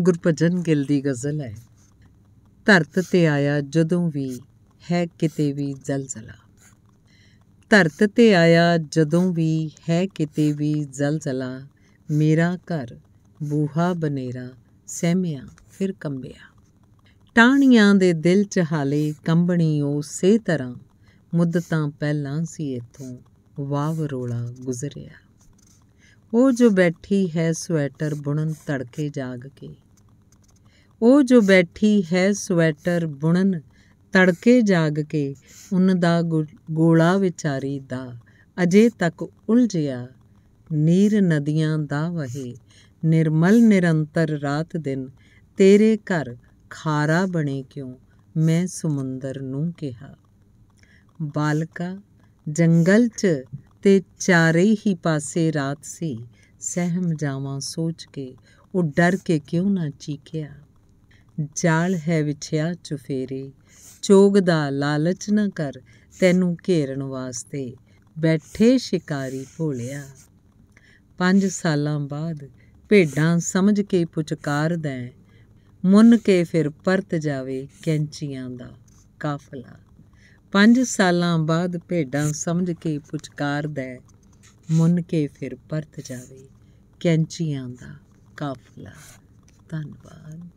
ਗੁਰਪਜਨ ਗਿੱਲ ਦੀ ਗਜ਼ਲ ਹੈ ਧਰਤ ਤੇ ਆਇਆ ਜਦੋਂ ਵੀ ਹੈ ਕਿਤੇ ਵੀ ਜ਼ਲਜ਼ਲਾ ਧਰਤ ਤੇ ਆਇਆ ਜਦੋਂ ਵੀ ਹੈ ਕਿਤੇ ਵੀ ਜ਼ਲਜ਼ਲਾ ਮੇਰਾ ਘਰ ਬੂਹਾ ਬਨੇਰਾ ਸਹਿਮਿਆ ਫਿਰ ਕੰਬਿਆ ਟਾਣੀਆਂ ਦੇ ਦਿਲ ਚ ਹਾਲੇ ਕੰਬਣੀ ਉਸੇ ਤਰ੍ਹਾਂ ਤਾਂ ਪਹਿਲਾਂ ਸੀ ਇਥੋਂ ਵਾਵ ਰੋਲਾ ਗੁਜ਼ਰਿਆ ਉਹ ਜੋ ਬੈਠੀ ਹੈ ਸਵੈਟਰ ਬੁਣਨ ਤੜਕੇ ਜਾਗ ਕੇ ਉਹ ਜੋ ਬੈਠੀ ਹੈ ਸਵੈਟਰ ਬੁਣਨ ਤੜਕੇ ਜਾਗ ਕੇ ਉਨ ਦਾ ਗੋਲਾ ਵਿਚਾਰੀ ਦਾ ਅਜੇ ਤੱਕ ਉਲਝਿਆ ਨੀਰ ਨਦੀਆਂ ਦਾ ਵਹੇ ਨਿਰਮਲ ਨਿਰੰਤਰ ਰਾਤ ਦਿਨ ਤੇਰੇ ਘਰ ਖਾਰਾ ਬਣੇ ਕਿਉਂ ਮੈਂ ਸਮੁੰਦਰ ਨੂੰ ਕਿਹਾ ਬਾਲਕਾ ਜੰਗਲ 'ਚ ਤੇ ਚਾਰੇ ਹੀ ਪਾਸੇ ਰਾਤ ਸੀ ਸਹਿਮ ਜਾਵਾਂ ਸੋਚ ਕੇ ਉਹ ਡਰ ਕੇ ਕਿਉਂ ਨਾ ਚੀਕਿਆ ਜਾਲ ਹੈ ਵਿਛਿਆ ਚੁਫੇਰੇ ਚੋਗ ਦਾ ਲਾਲਚ ਨਾ ਕਰ ਤੈਨੂੰ ਘੇਰਨ ਵਾਸਤੇ ਬੈਠੇ ਸ਼ਿਕਾਰੀ ਭੋਲਿਆ 5 ਸਾਲਾਂ ਬਾਅਦ ਭੇਡਾਂ ਸਮਝ ਕੇ ਪੁਚਕਾਰ ਦੈ ਮੁੰਨ ਕੇ ਫਿਰ ਪਰਤ ਜਾਵੇ ਕੈਂਚੀਆਂ ਦਾ ਕਾਫਲਾ ਪੰਜ ਸਾਲਾਂ ਬਾਅਦ ਭੇਡਾਂ ਸਮਝ ਕੇ ਪੁਚਕਾਰਦਾ ਮੁੰਨ ਕੇ ਫਿਰ ਪਰਤ ਜਾਵੇ ਕੈਂਚੀਆਂ ਦਾ ਕਾਫਲਾ ਧੰਨਵਾਦ